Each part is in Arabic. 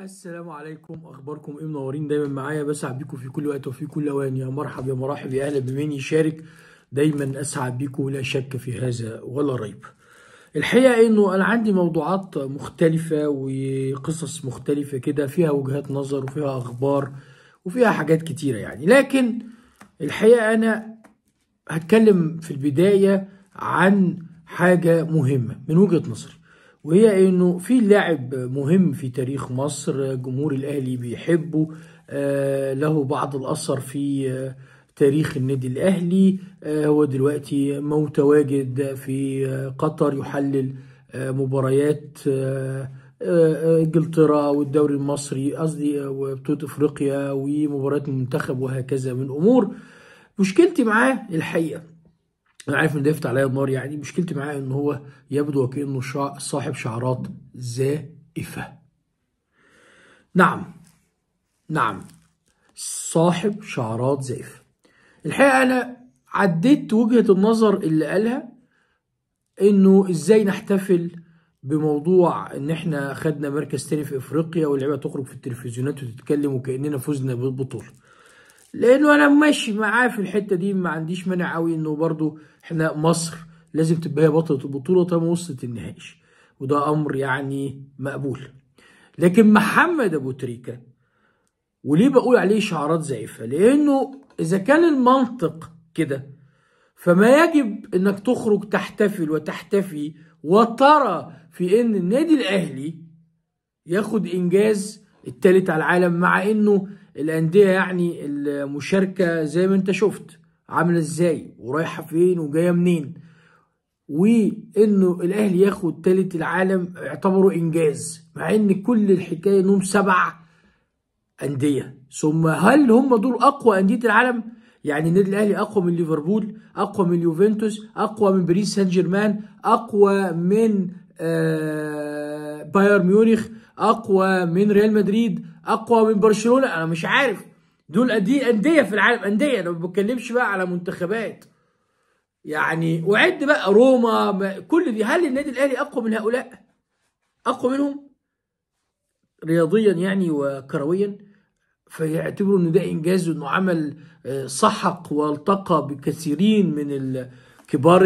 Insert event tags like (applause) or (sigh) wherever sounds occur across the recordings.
السلام عليكم اخباركم ايه منورين دايما معايا بسعد بيكم في كل وقت وفي كل اوان يا مرحب يا مرحب يا اهلا بمن يشارك دايما اسعد بيكم لا شك في هذا ولا ريب الحقيقه انه انا عندي موضوعات مختلفه وقصص مختلفه كده فيها وجهات نظر وفيها اخبار وفيها حاجات كتيره يعني لكن الحقيقه انا هتكلم في البدايه عن حاجه مهمه من وجهه نظري وهي انه في لاعب مهم في تاريخ مصر جمهور الاهلي بيحبه آه، له بعض الاثر في آه، تاريخ النادي الاهلي آه، هو دلوقتي متواجد في قطر يحلل مباريات انجلترا والدوري المصري قصدي وبطوله افريقيا ومباريات المنتخب وهكذا من امور مشكلتي معاه الحقيقه انا عارف ان ده يفتح عليا النار يعني مشكلتي معاه ان هو يبدو وكانه شع... صاحب شعرات زائفه نعم نعم صاحب شعرات زائفه الحقيقه انا عديت وجهه النظر اللي قالها انه ازاي نحتفل بموضوع ان احنا خدنا مركز تاني في افريقيا واللعيبه تخرج في التلفزيونات وتتكلم وكاننا فزنا بالبطوله لانه انا ماشي معاه في الحته دي ما عنديش مانع قوي انه برضو احنا مصر لازم تبقى هي بطله البطوله طالما وصلت النهائي وده امر يعني مقبول لكن محمد ابو تريكه وليه بقول عليه شعارات زائفه لانه اذا كان المنطق كده فما يجب انك تخرج تحتفل وتحتفي وترى في ان النادي الاهلي ياخد انجاز الثالث على العالم مع انه الانديه يعني المشاركه زي ما انت شفت عامله ازاي ورايحه فين وجايه منين وانه الاهلي ياخد ثالث العالم اعتبره انجاز مع ان كل الحكايه انهم سبع انديه ثم هل هم دول اقوى انديه العالم يعني النادي الاهلي اقوى من ليفربول اقوى من اليوفنتوس اقوى من باريس سان جيرمان اقوى من آه بايرن ميونخ اقوى من ريال مدريد اقوى من برشلونه انا مش عارف دول انديه في العالم انديه انا ما بتكلمش بقى على منتخبات يعني وعد بقى روما كل دي هل النادي الاهلي اقوى من هؤلاء اقوى منهم رياضيا يعني وكرويا فيعتبروا ان ده انجاز وانه عمل آه، سحق والتقى بكثيرين من كبار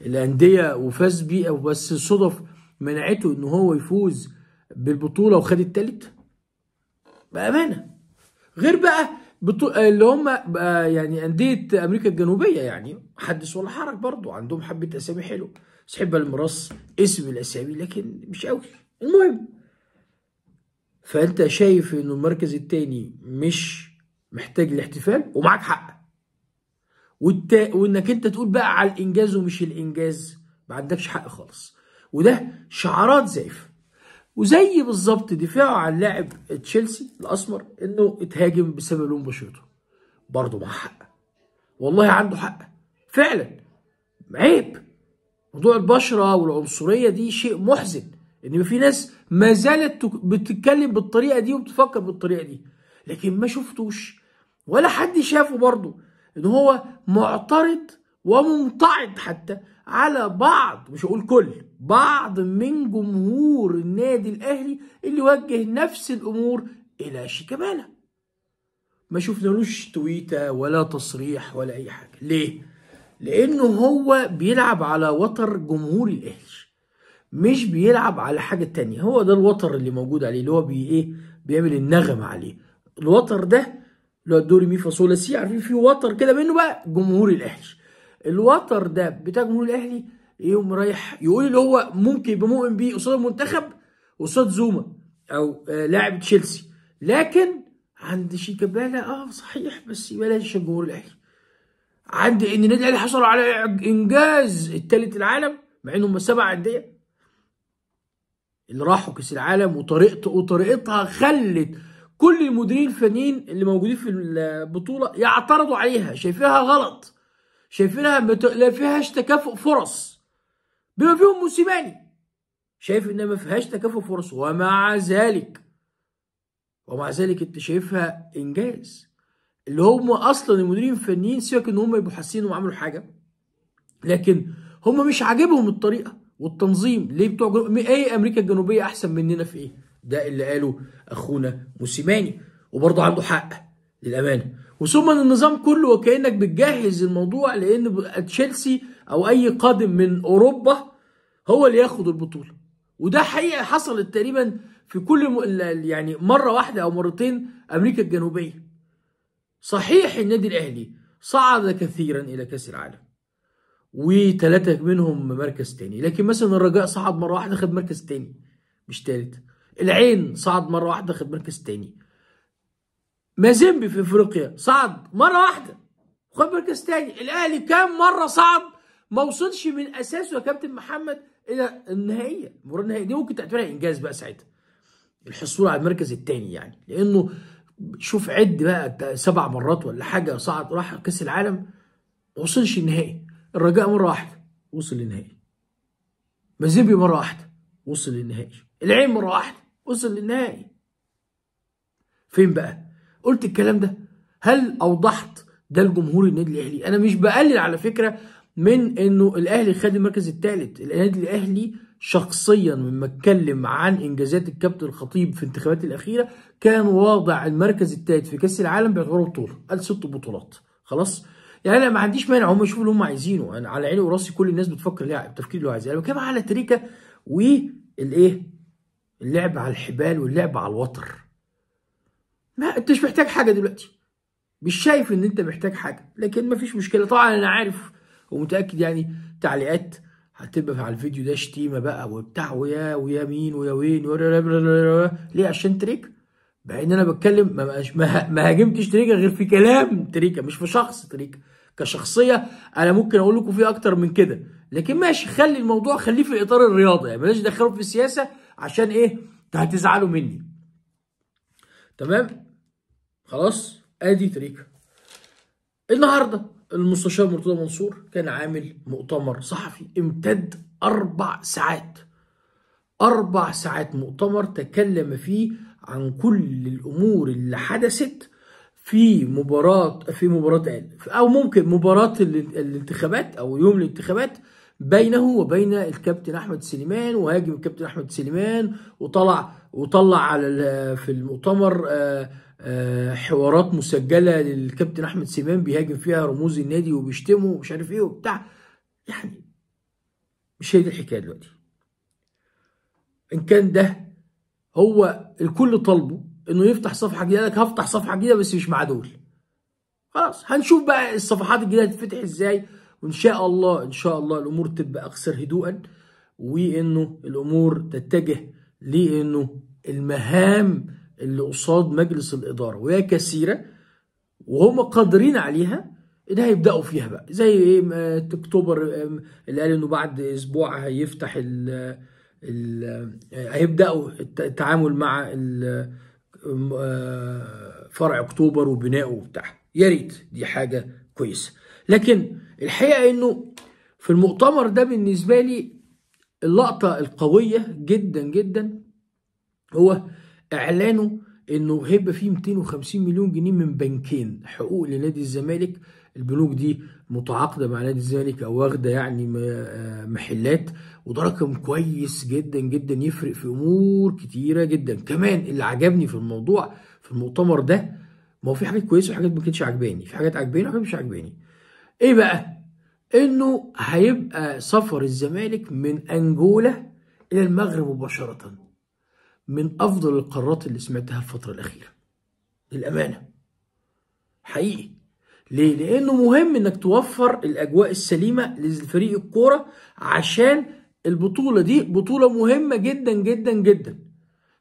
الانديه وفاز بيه بس الصدف منعته ان هو يفوز بالبطوله وخد التالت بامانه غير بقى بطو... اللي هم يعني انديه امريكا الجنوبيه يعني حدث ولا حرج برضو عندهم حبه اسامي حلو سحب المرص اسم الاسامي لكن مش قوي المهم فانت شايف انه المركز الثاني مش محتاج الاحتفال ومعاك حق والت... وانك انت تقول بقى على الانجاز ومش الانجاز ما عندكش حق خالص وده شعارات زائفه وزي بالظبط دفاعه عن لاعب تشيلسي الاسمر انه اتهاجم بسبب لون بشرته برضه معاه حق والله عنده حق فعلا عيب موضوع البشره والعنصريه دي شيء محزن ان في ناس ما زالت بتتكلم بالطريقه دي وبتفكر بالطريقه دي لكن ما شفتوش ولا حد شافه برضه ان هو معترض وممتعض حتى على بعض مش هقول كل بعض من جمهور النادي الاهلي اللي وجه نفس الامور الى شيكابالا ما شفنالوش تويته ولا تصريح ولا اي حاجه ليه لانه هو بيلعب على وتر جمهور الاهلي مش بيلعب على حاجه تانية هو ده الوتر اللي موجود عليه اللي هو بي ايه بيعمل النغم عليه الوتر ده اللي هو الدوري مي فاصولا سي عارفين في وتر كده منه بقى جمهور الاهلي الوتر ده بتاع جمهور الاهلي يقوم رايح يقول اللي هو ممكن يبقى مؤمن بيه قصاد المنتخب قصاد زوما او آه، لاعب تشيلسي لكن عند شيكابالا اه صحيح بس بلاش الجمهور الاهلي عند ان النادي الاهلي حصل على انجاز الثالث العالم مع انهم سبع انديه اللي راحوا كاس العالم وطريقته وطريقتها خلت كل المديرين الفنيين اللي موجودين في البطوله يعترضوا عليها شايفينها غلط شايفينها ما فيهاش تكافؤ فرص بما فيهم موسيماني شايف انها ما فيهاش تكافؤ فرص ومع ذلك ومع ذلك انت شايفها انجاز اللي هم اصلا المديرين الفنيين سيبك ان هم يبقوا حاسين وعملوا حاجه لكن هم مش عاجبهم الطريقه والتنظيم ليه بتوع جنوب... ايه امريكا الجنوبيه احسن مننا في ايه؟ ده اللي قاله اخونا موسيماني وبرضه عنده حق للامانه وثم النظام كله وكانك بتجهز الموضوع لان تشيلسي او اي قادم من اوروبا هو اللي ياخد البطوله وده حقيقه حصلت تقريبا في كل م... يعني مره واحده او مرتين امريكا الجنوبيه صحيح النادي الاهلي صعد كثيرا الى كاس العالم وثلاثه منهم مركز تاني لكن مثلا الرجاء صعد مره واحده خد مركز تاني مش تالت العين صعد مره واحده خد مركز تاني مازيمبي في افريقيا صعد مره واحده خد مركز تاني الاهلي كام مره صعد ما وصلش من اساسه يا كابتن محمد الى النهائيه المباراه النهائيه دي ممكن تعتبرها انجاز بقى ساعتها الحصول على المركز الثاني يعني لانه شوف عد بقى سبع مرات ولا حاجه صعد راح كاس العالم ما وصلش النهائي الرجاء مره واحده وصل للنهائي مازيبي مره واحده وصل للنهائي العين مره واحده وصل للنهائي فين بقى قلت الكلام ده هل اوضحت ده الجمهور النادي الاهلي انا مش بقلل على فكره من انه الاهلي خد المركز الثالث النادي الاهلي شخصيا لما اتكلم عن انجازات الكابتن الخطيب في الانتخابات الاخيره كان واضع المركز الثالث في كاس العالم باعتباره بطوله قال ست بطولات خلاص يعني انا ما عنديش مانع هم يشوفوا اللي هم عايزينه انا على عيني وراسي كل الناس بتفكر لاعب تفكير اللي هو عايزه انا بتكلم على تريكه والايه اللعب على الحبال واللعب على الوتر ما انت مش محتاج حاجه دلوقتي مش شايف ان انت محتاج حاجه لكن ما فيش مشكله طبعا انا عارف ومتاكد يعني تعليقات هتبقى على الفيديو ده شتيمه بقى وبتاع ويا ويا مين ويا وين ليه عشان تريك مع ان انا بتكلم ما, ما هاجمتش تريكه غير في كلام تريكه مش في شخص تريكه كشخصيه انا ممكن اقول لكم فيه اكتر من كده لكن ماشي خلي الموضوع خليه في اطار الرياضه يعني بلاش دخله في السياسه عشان ايه هتزعلوا مني تمام خلاص ادي تريكه النهارده المستشار مرتضى منصور كان عامل مؤتمر صحفي امتد أربع ساعات أربع ساعات مؤتمر تكلم فيه عن كل الأمور اللي حدثت في مباراة في مباراة أو ممكن مباراة الانتخابات أو يوم الانتخابات بينه وبين الكابتن احمد سليمان وهاجم الكابتن احمد سليمان وطلع وطلع على في المؤتمر آه آه، حوارات مسجله للكابتن احمد سيبان بيهاجم فيها رموز النادي وبيشتمه ومش عارف ايه وبتاع يعني مش هي دي الحكايه دلوقتي ان كان ده هو الكل طالبه انه يفتح صفحه جديده لك هفتح صفحه جديده بس مش مع دول خلاص هنشوف بقى الصفحات الجديده هتتفتح ازاي وان شاء الله ان شاء الله الامور تبقى اكثر هدوءا وانه الامور تتجه لانه المهام اللي قصاد مجلس الاداره وهي كثيره وهم قادرين عليها ده هيبداوا فيها بقى زي ايه اكتوبر اللي قال انه بعد اسبوع هيفتح ال هيبداوا التعامل مع آه، فرع اكتوبر وبنائه وبتاع يا ريت دي حاجه كويسه لكن الحقيقه انه في المؤتمر ده بالنسبه لي اللقطه القويه جدا جدا هو اعلنوا انه هيبقى فيه 250 مليون جنيه من بنكين حقوق لنادي الزمالك البنوك دي متعاقده مع نادي الزمالك او واخده يعني آه، محلات وده رقم كويس جدا جدا يفرق في امور كتيره جدا كمان اللي عجبني في الموضوع في المؤتمر ده ما هو في حاجات كويسه وحاجات ما كانتش عجباني في حاجات عجباني وحاجات مش عجباني ايه بقى انه هيبقى سفر الزمالك من انجولا الى المغرب مباشره من أفضل القرارات اللي سمعتها الفترة الأخيرة للأمانة حقيقي ليه؟ لأنه مهم إنك توفر الأجواء السليمة لفريق الكورة عشان البطولة دي بطولة مهمة جدا جدا جدا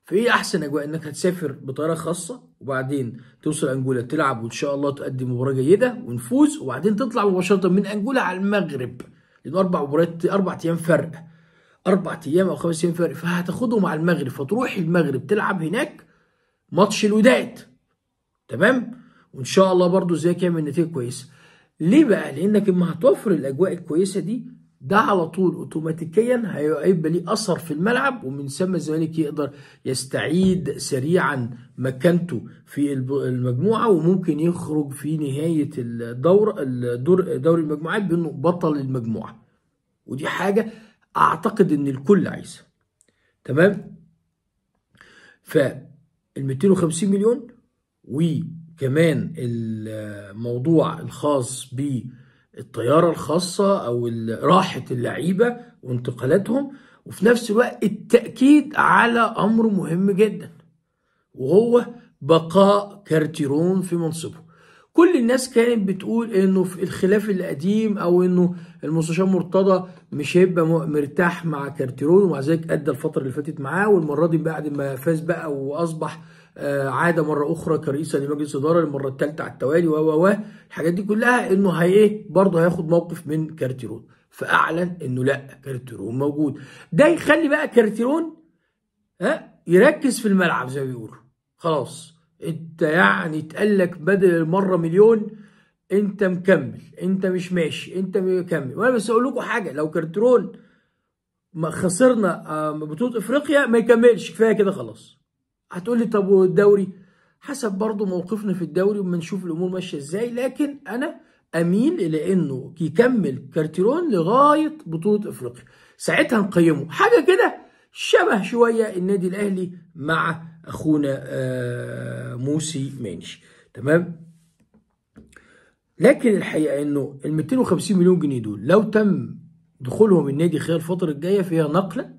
فايه احسن اجواء انك هتسافر بطياره خاصه وبعدين توصل انجولا تلعب وان شاء الله تقدم مباراه جيده ونفوز وبعدين تطلع مباشره من انجولا على المغرب لان اربع مباريات اربع ايام فرق اربع ايام او خمس ايام فرق فهتاخده مع المغرب فتروح المغرب تلعب هناك ماتش الوداد تمام وان شاء الله برضو زي يعمل نتيجه كويسه ليه بقى لانك اما هتوفر الاجواء الكويسه دي ده على طول اوتوماتيكيا هيبقى ليه اثر في الملعب ومن ثم الزمالك يقدر يستعيد سريعا مكانته في المجموعه وممكن يخرج في نهايه الدور الدور دوري المجموعات بانه بطل المجموعه ودي حاجه اعتقد ان الكل عايزها تمام ف ال 250 مليون وكمان الموضوع الخاص بالطياره الخاصه او راحه اللعيبه وانتقالاتهم وفي نفس الوقت التاكيد على امر مهم جدا وهو بقاء كارتيرون في منصبه كل الناس كانت بتقول انه في الخلاف القديم او انه المستشار مرتضى مش هيبقى مرتاح مع كارتيرون ومع ذلك ادى الفتره اللي فاتت معاه والمره دي بعد ما فاز بقى واصبح آه، عاد مره اخرى كرئيسا لمجلس اداره للمره الثالثه على التوالي و و الحاجات دي كلها انه هي ايه برضه هياخد موقف من كارتيرون فاعلن انه لا كارتيرون موجود ده يخلي بقى كارتيرون ها آه، يركز في الملعب زي ما بيقولوا خلاص انت يعني لك بدل المره مليون انت مكمل انت مش ماشي انت مكمل وانا بس اقول لكم حاجه لو كارترون خسرنا آه، بطوله افريقيا ما يكملش كفايه كده خلاص هتقول لي طب والدوري حسب برضو موقفنا في الدوري وما نشوف الامور ماشيه ازاي لكن انا اميل الى انه يكمل كارتيرون لغايه بطوله افريقيا ساعتها نقيمه حاجه كده شبه شويه النادي الاهلي مع اخونا آه، موسي مانش تمام لكن الحقيقه انه ال 250 مليون جنيه دول لو تم دخولهم النادي خلال الفتره الجايه فيها نقله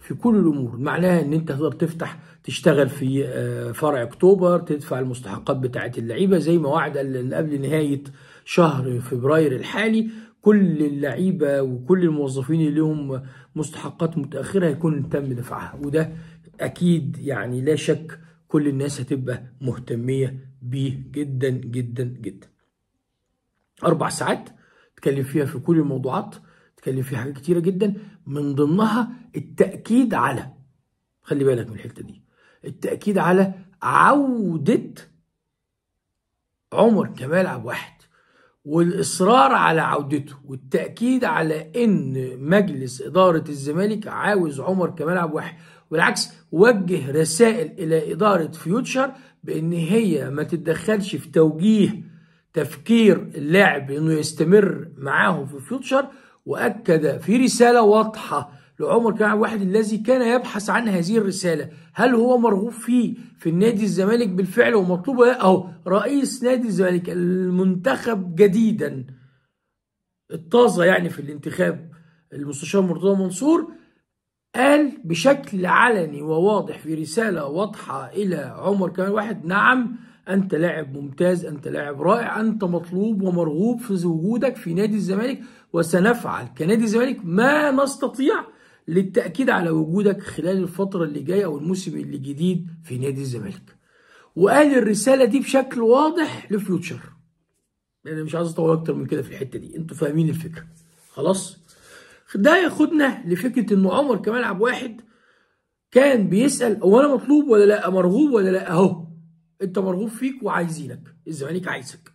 في كل الامور معناها ان انت تقدر تفتح تشتغل في آه، فرع اكتوبر تدفع المستحقات بتاعه اللعيبه زي ما وعد قبل نهايه شهر فبراير الحالي كل اللعيبه وكل الموظفين اللي لهم مستحقات متاخره هيكون تم دفعها وده اكيد يعني لا شك كل الناس هتبقى مهتميه بيه جدا جدا جدا اربع ساعات اتكلم فيها في كل الموضوعات اتكلم فيها حاجات كتيره جدا من ضمنها التاكيد على خلي بالك من الحته دي التاكيد على عوده عمر كمال عبد الواحد والاصرار على عودته والتاكيد على ان مجلس اداره الزمالك عاوز عمر كمال عبد الواحد والعكس وجه رسائل الى اداره فيوتشر بان هي ما تتدخلش في توجيه تفكير اللاعب انه يستمر معاهم في فيوتشر واكد في رساله واضحه لعمر كان واحد الذي كان يبحث عن هذه الرساله هل هو مرغوب فيه في النادي الزمالك بالفعل ومطلوب اهو رئيس نادي الزمالك المنتخب جديدا الطازه يعني في الانتخاب المستشار مرتضى منصور قال بشكل علني وواضح في رسالة واضحة إلى عمر كمال واحد نعم أنت لاعب ممتاز أنت لاعب رائع أنت مطلوب ومرغوب في وجودك في نادي الزمالك وسنفعل كنادي الزمالك ما نستطيع للتأكيد على وجودك خلال الفترة اللي جاية أو الموسم اللي جديد في نادي الزمالك وقال الرسالة دي بشكل واضح لفيوتشر أنا يعني مش عايز أطول أكتر من كده في الحتة دي أنتوا فاهمين الفكرة خلاص ده ياخدنا لفكره ان عمر كمال عبد واحد كان بيسال هو انا مطلوب ولا لا مرغوب ولا لا اهو انت مرغوب فيك وعايزينك الزمالك عايزك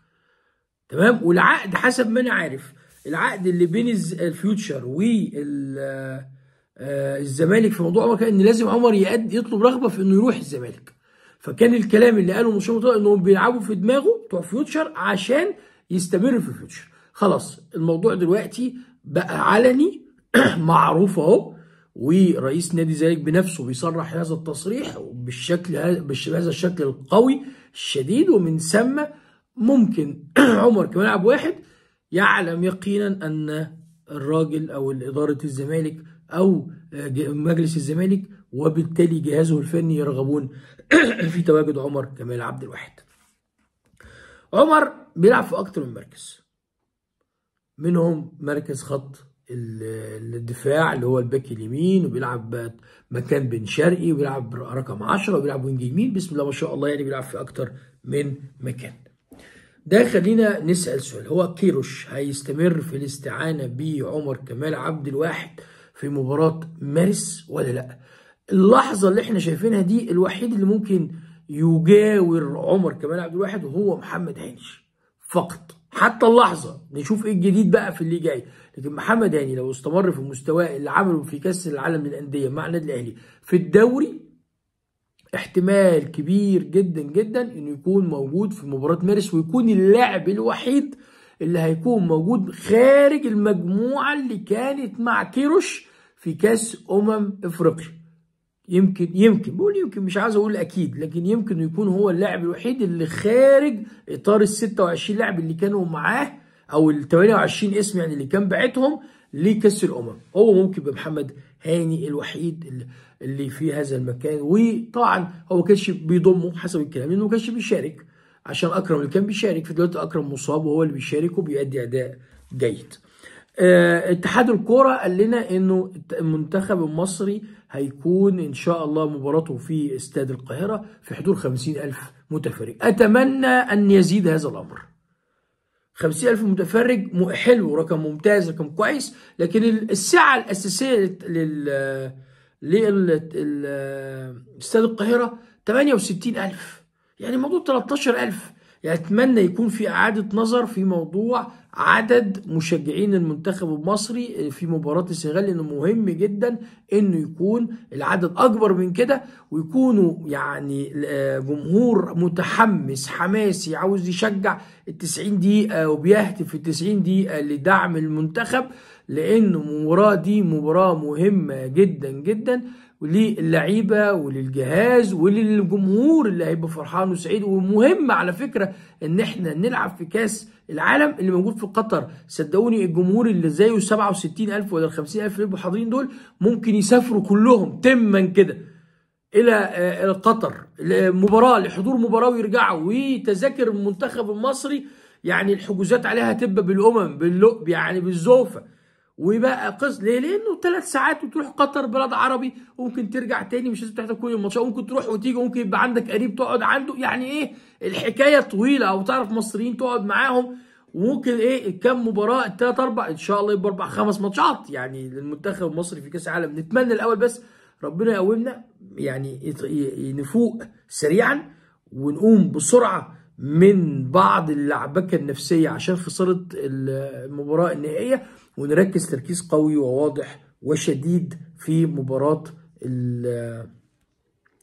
تمام والعقد حسب ما انا عارف العقد اللي بين الفيوتشر والزمالك آه، في موضوع عمر كان ان لازم عمر يقد يطلب رغبه في انه يروح الزمالك فكان الكلام اللي قاله مش مطلوب انهم بيلعبوا في دماغه بتوع فيوتشر عشان يستمر في الفيوتشر خلاص الموضوع دلوقتي بقى علني (clears throat) معروف اهو ورئيس نادي الزمالك بنفسه بيصرح هذا التصريح بالشكل بهذا الشكل القوي الشديد ومن ثم ممكن (clears throat) عمر كملاعب واحد يعلم يقينا ان الراجل او اداره الزمالك او مجلس الزمالك وبالتالي جهازه الفني يرغبون (clears throat) في تواجد عمر كمال عبد الواحد. عمر بيلعب في اكتر من مركز منهم مركز خط الدفاع اللي هو الباك اليمين وبيلعب مكان بن شرقي وبيلعب رقم 10 وبيلعب وينج يمين بسم الله ما شاء الله يعني بيلعب في اكتر من مكان ده خلينا نسال سؤال هو كيروش هيستمر في الاستعانه بعمر كمال عبد الواحد في مباراه مارس ولا لا اللحظه اللي احنا شايفينها دي الوحيد اللي ممكن يجاور عمر كمال عبد الواحد وهو محمد هانش فقط حتى اللحظه نشوف ايه الجديد بقى في اللي جاي لكن محمد هاني يعني لو استمر في مستواه اللي عمله في كاس العالم للانديه مع النادي الاهلي في الدوري احتمال كبير جدا جدا انه يكون موجود في مباراه مارس ويكون اللاعب الوحيد اللي هيكون موجود خارج المجموعه اللي كانت مع كيروش في كاس امم افريقيا يمكن يمكن بقول يمكن مش عايز اقول اكيد لكن يمكن يكون هو اللاعب الوحيد اللي خارج اطار ال 26 لاعب اللي كانوا معاه او ال 28 اسم يعني اللي كان باعتهم لكاس الامم هو ممكن يبقى محمد هاني الوحيد اللي في هذا المكان وطبعا هو ما كانش بيضمه حسب الكلام لانه ما كانش بيشارك عشان اكرم اللي كان بيشارك فدلوقتي اكرم مصاب وهو اللي بيشارك وبيأدي اداء جيد. آه، اتحاد الكوره قال لنا انه المنتخب المصري هيكون إن شاء الله مباراته في استاد القاهرة في حدود 50 ألف متفرج أتمنى أن يزيد هذا الأمر 50 ألف متفرج حلو رقم ممتاز رقم كويس لكن السعة الأساسية لل للاستاد القاهرة 68 ألف يعني الموضوع 13 ألف يتمنى يعني يكون في إعادة نظر في موضوع عدد مشجعين المنتخب المصري في مباراة السنغال لأنه مهم جدا إنه يكون العدد أكبر من كده ويكونوا يعني آه، جمهور متحمس حماسي عاوز يشجع ال 90 دقيقة وبيهتف في ال 90 دقيقة لدعم المنتخب لأن المباراة دي مباراة مهمة جدا جدا وللعيبه وللجهاز وللجمهور اللي هيبقى فرحان وسعيد ومهم على فكره ان احنا نلعب في كاس العالم اللي موجود في قطر صدقوني الجمهور اللي زيه 67000 ولا 50000 اللي حاضرين دول ممكن يسافروا كلهم تما كده الى آه، قطر مباراه لحضور مباراه ويرجعوا وتذاكر المنتخب المصري يعني الحجوزات عليها هتبقى بالامم باللقب يعني بالزوفه ويبقى قص ليه؟ لانه ثلاث ساعات وتروح قطر بلد عربي وممكن ترجع تاني مش لازم تحضر كل الماتشات وممكن تروح وتيجي وممكن يبقى عندك قريب تقعد عنده يعني ايه الحكايه طويله او تعرف مصريين تقعد معاهم وممكن ايه كام مباراه الثلاث اربع ان شاء الله يبقى اربع خمس ماتشات يعني للمنتخب المصري في كاس العالم نتمنى الاول بس ربنا يقومنا يعني نفوق سريعا ونقوم بسرعه من بعض اللعبكه النفسيه عشان خساره المباراه النهائيه ونركز تركيز قوي وواضح وشديد في مباراة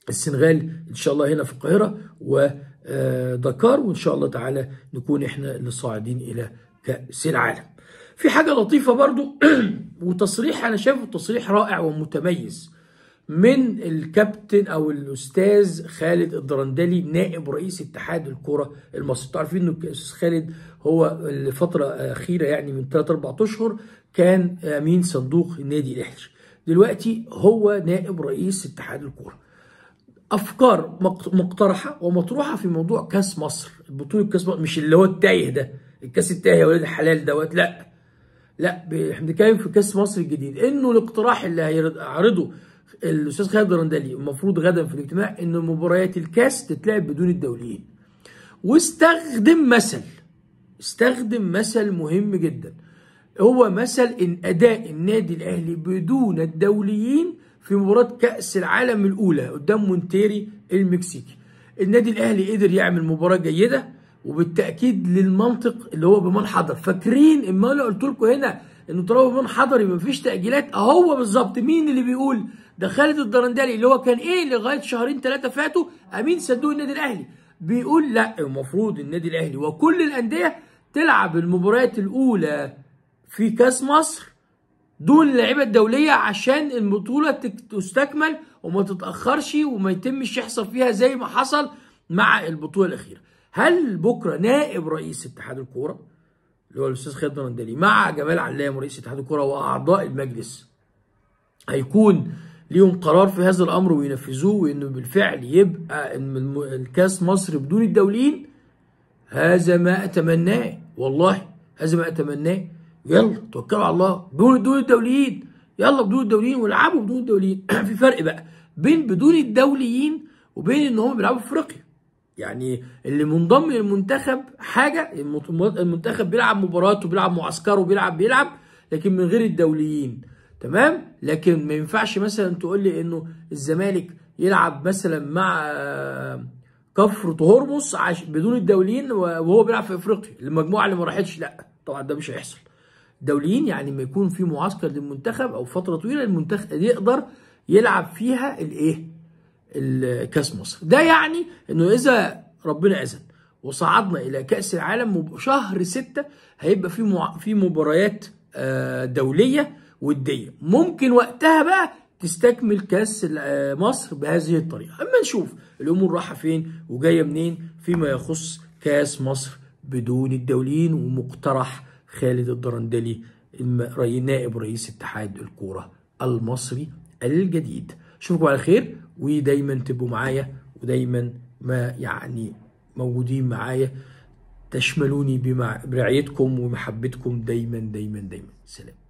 السنغال ان شاء الله هنا في القاهرة ودكار وان شاء الله تعالى نكون احنا اللي صاعدين الى كأس العالم في حاجة لطيفة برضو (clears throat) وتصريح انا شايفه تصريح رائع ومتميز من الكابتن او الاستاذ خالد الدرندلي نائب رئيس اتحاد الكره المصري عارفين ان الاستاذ خالد هو الفتره الاخيره يعني من 3 4 اشهر كان امين صندوق النادي الاهلي دلوقتي هو نائب رئيس اتحاد الكوره افكار مقترحه ومطروحه في موضوع كاس مصر بطوله كاس مصر مش اللي هو التايه ده الكاس التايه يا ولاد الحلال دوت لا لا احنا بنتكلم في كاس مصر الجديد انه الاقتراح اللي هيعرضه الاستاذ خالد جرندلي المفروض غدا في الاجتماع ان مباريات الكاس تتلعب بدون الدوليين واستخدم مثل استخدم مثل مهم جدا هو مثل ان اداء النادي الاهلي بدون الدوليين في مباراه كاس العالم الاولى قدام مونتيري المكسيكي النادي الاهلي قدر يعمل مباراه جيده وبالتاكيد للمنطق اللي هو بمن حضر فاكرين اما انا قلت لكم هنا انه طالما بيبان حضري مفيش تاجيلات اهو بالظبط مين اللي بيقول ده خالد الدرندلي اللي هو كان ايه لغايه شهرين ثلاثه فاتوا امين صندوق النادي الاهلي بيقول لا المفروض النادي الاهلي وكل الانديه تلعب المباريات الاولى في كاس مصر دون اللعيبه الدوليه عشان البطوله تستكمل وما تتاخرش وما يتمش يحصل فيها زي ما حصل مع البطوله الاخيره هل بكره نائب رئيس اتحاد الكوره اللي هو الاستاذ خالد الرندلي مع جمال علام رئيس اتحاد الكره واعضاء المجلس هيكون ليهم قرار في هذا الامر وينفذوه وانه بالفعل يبقى الكاس مصر بدون الدوليين هذا ما اتمناه والله هذا ما اتمناه يلا توكلوا على الله بدون بدون الدوليين يلا بدون الدوليين والعبوا بدون الدوليين (clears throat) في فرق بقى بين بدون الدوليين وبين ان هم بيلعبوا في افريقيا يعني اللي منضم للمنتخب حاجه المنتخب بيلعب مباراته بيلعب معسكره بيلعب بيلعب لكن من غير الدوليين تمام لكن ما ينفعش مثلا تقول لي انه الزمالك يلعب مثلا مع آه، كفر هرمس بدون الدوليين وهو بيلعب في افريقيا المجموعه اللي ما راحتش لا طبعا ده مش هيحصل دوليين يعني لما يكون في معسكر للمنتخب او فتره طويله المنتخب يقدر يلعب فيها الايه كاس مصر ده يعني انه اذا ربنا اذن وصعدنا الى كاس العالم شهر ستة هيبقى في في مباريات آه، دوليه وديه ممكن وقتها بقى تستكمل كاس آه، مصر بهذه الطريقه اما نشوف الامور رايحه فين وجايه منين فيما يخص كاس مصر بدون الدوليين ومقترح خالد الدرندلي نائب رئيس اتحاد الكوره المصري الجديد اشوفكم على خير ودايما تبقوا معايا ودايما ما يعني موجودين معايا تشملوني برعايتكم ومحبتكم دايما دايما دايما سلام